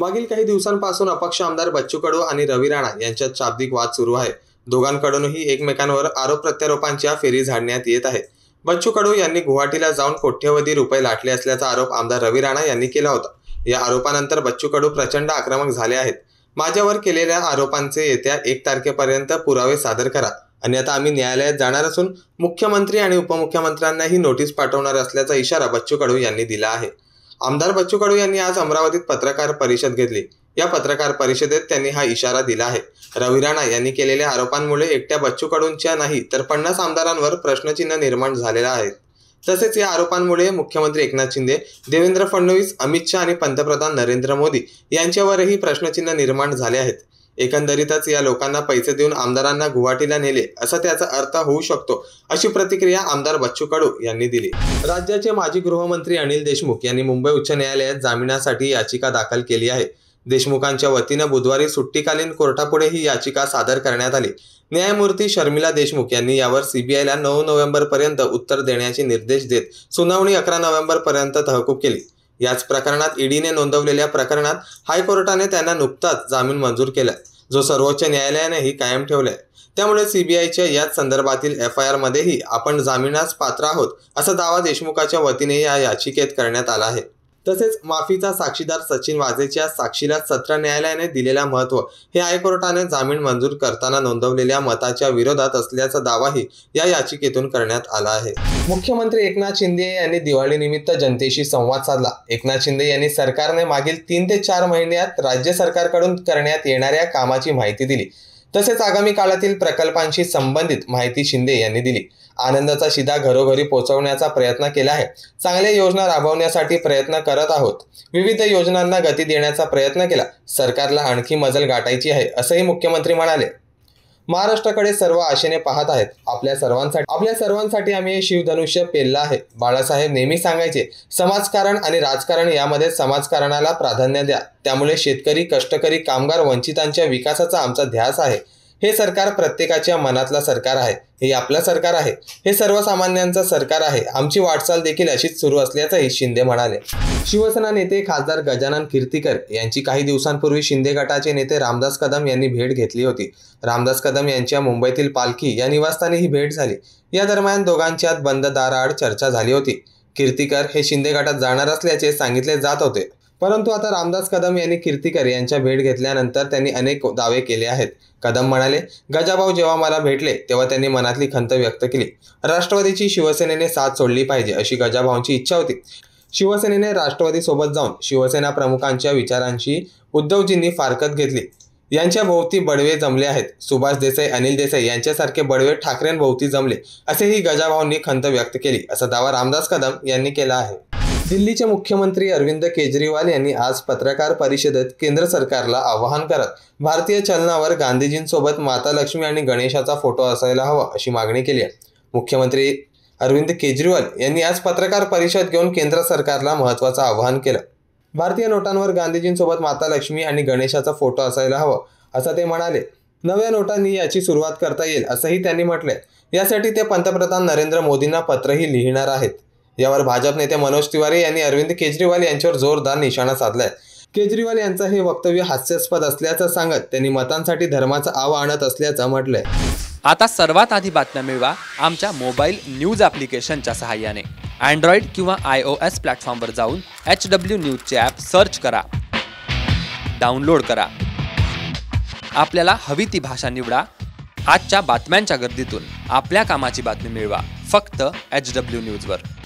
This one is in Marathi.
मागील काही दिवसांपासून अपक्ष आमदार बच्चू कडू आणि रवी राणा यांच्यात शाब्दिक वाद सुरू आहे दोघांकडूनही एकमेकांवर आरोप प्रत्यारोपांच्या फेरी झाडण्यात येत आहे बच्चू कडू यांनी गुवाहाटीला जाऊन कोट्यवधी रुपये लाटले असल्याचा आरोप आमदार रवी राणा यांनी केला होता या आरोपानंतर बच्चू कडू प्रचंड आक्रमक झाले आहेत माझ्यावर केलेल्या आरोपांचे येत्या एक तारखेपर्यंत पुरावे सादर करा आणि आता आम्ही न्यायालयात जाणार असून मुख्यमंत्री आणि उपमुख्यमंत्र्यांनाही नोटीस पाठवणार असल्याचा इशारा बच्चू कडू यांनी दिला आहे आमदार बच्चू कडू यांनी आज अमरावतीत पत्रकार परिषद घेतली या पत्रकार परिषदेत त्यांनी हा इशारा दिला आहे रवी राणा यांनी केलेल्या आरोपांमुळे एकट्या बच्चू कडूंच्या नाही तर पन्नास आमदारांवर प्रश्नचिन्ह निर्माण झालेला आहे तसेच या आरोपांमुळे मुख्यमंत्री एकनाथ शिंदे देवेंद्र फडणवीस अमित शहा आणि पंतप्रधान नरेंद्र मोदी यांच्यावरही प्रश्नचिन्ह निर्माण झाले आहेत एकंदरीतच या लोकांना पैसे देऊन आमदारांना गुवाहाटीला नेले असा त्याचा अर्थ होऊ शकतो अशी प्रतिक्रिया आमदार बच्चू कडू यांनी दिली राज्याचे माजी गृहमंत्री अनिल देशमुख यांनी मुंबई उच्च न्यायालयात जामिनासाठी याचिका दाखल केली आहे देशमुखांच्या वतीनं बुधवारी सुट्टीकालीन कोर्टापुढे ही याचिका सादर करण्यात आली न्यायमूर्ती शर्मिला देशमुख यांनी यावर सीबीआयला नऊ पर्यंत उत्तर देण्याचे निर्देश देत सुनावणी अकरा पर्यंत तहकूब केली याच प्रकरणात ईडीने नोंदवलेल्या प्रकरणात हायकोर्टाने त्यांना नुकताच जामीन मंजूर केला जो सर्वोच्च न्यायालयानेही कायम ठेवलाय त्यामुळे सीबीआयच्या याच संदर्भातील एफ आय आरमध्येही आपण जामिनास पात्र आहोत असा दावा देशमुखाच्या वतीने या याचिकेत करण्यात आला आहे तसेच माफीचा साक्षीदार सचिन वाझेच्या साक्षीला सत्र न्यायालयाने दिलेला महत्व हे हायकोर्टाने जामीन मंजूर करताना नोंदवलेल्या मताच्या विरोधात असल्याचा दावाही या याचिकेतून करण्यात आला आहे मुख्यमंत्री एकनाथ शिंदे यांनी दिवाळीनिमित्त जनतेशी संवाद साधला एकनाथ शिंदे यांनी सरकारने मागील तीन ते चार महिन्यात राज्य सरकारकडून करण्यात येणाऱ्या कामाची माहिती दिली तसेच आगामी काळातील प्रकल्पांशी संबंधित माहिती शिंदे यांनी दिली आनंदाचा शिदा घरोघरी पोहोचवण्याचा प्रयत्न केला आहे चांगल्या योजना राबवण्यासाठी प्रयत्न करत आहोत विविध योजनांना गती देण्याचा प्रयत्न केला सरकारला आणखी मजल गाठायची आहे असंही मुख्यमंत्री म्हणाले महाराष्ट्राकडे सर्व आशेने पाहत आहेत आपल्या सर्वांसाठी आपल्या सर्वांसाठी आम्ही हे शिवधनुष्य पेललं आहे बाळासाहेब नेहमी सांगायचे समाजकारण आणि राजकारण यामध्ये समाजकारणाला प्राधान्य द्या त्यामुळे शेतकरी कष्टकरी कामगार वंचितांच्या विकासाचा आमचा ध्यास आहे हे सरकार प्रत्येकाच्या मनातला सरकार आहे हे आपलं सरकार आहे हे सर्वसामान्यांचं सरकार आहे आमची वाटचाल देखील अशीच सुरू असल्याचंही शिंदे म्हणाले शिवसेना नेते खासदार गजानन कीर्तीकर यांची काही दिवसांपूर्वी शिंदे गटाचे नेते रामदास कदम यांनी भेट घेतली होती रामदास कदम यांच्या मुंबईतील पालखी या निवासस्थानी ही भेट झाली या दरम्यान दोघांच्यात बंद दाराआड चर्चा झाली होती कीर्तीकर हे शिंदे गटात जाणार असल्याचे सांगितले जात होते परंतु आता रामदास कदम यांनी कीर्तीकर यांच्या भेट घेतल्यानंतर त्यांनी अनेक दावे केले आहेत कदम म्हणाले गजाभाऊ जेव्हा मला भेटले तेव्हा त्यांनी मनातली खंत व्यक्त केली राष्ट्रवादीची शिवसेनेने साथ सोडली पाहिजे अशी गजाभाऊंची इच्छा होती शिवसेनेने राष्ट्रवादीसोबत जाऊन शिवसेना प्रमुखांच्या विचारांची उद्धवजींनी फारकत घेतली यांच्या भोवती बडवे जमले आहेत सुभाष देसाई अनिल देसाई यांच्यासारखे बडवे ठाकरेंभोवती जमले असेही गजाभाऊंनी खंत व्यक्त केली असा दावा रामदास कदम यांनी केला आहे दिल्लीचे मुख्यमंत्री अरविंद केजरीवाल यांनी आज पत्रकार परिषदेत केंद्र सरकारला आवाहन करत भारतीय चलनावर गांधीजींसोबत माता लक्ष्मी आणि गणेशाचा फोटो असायला हवा अशी मागणी केली आहे मुख्यमंत्री अरविंद केजरीवाल यांनी आज पत्रकार परिषद घेऊन केंद्र सरकारला महत्वाचं आवाहन केलं भारतीय नोटांवर गांधीजींसोबत माता लक्ष्मी आणि गणेशाचा फोटो असायला हवा असं ते म्हणाले नव्या नोटांनी याची सुरुवात करता येईल असंही त्यांनी म्हटलंय यासाठी ते पंतप्रधान नरेंद्र मोदींना पत्रही लिहिणार आहेत यावर भाजप नेते मनोज तिवारी यांनी अरविंद केजरीवाल यांच्यावर जोरदार निशाणा साधलाय केजरीवाल यांचं हे वक्तव्य हास्यास्पद असल्याचं सांगत त्यांनी मतांसाठी धर्माचा आव आणत असल्याचं म्हटलंय आता सर्वात आधी बातम्या मिळवा आमच्या मोबाईल न्यूज ॲप्लिकेशनच्या सहाय्याने अँड्रॉइड किंवा आय ओ एस प्लॅटफॉर्मवर जाऊन एच डब्ल्यू न्यूजचे ॲप सर्च करा डाउनलोड करा आपल्याला हवी ती भाषा निवडा आजच्या बातम्यांच्या गर्दीतून आपल्या कामाची बातमी मिळवा फक्त एच डब्ल्यू न्यूजवर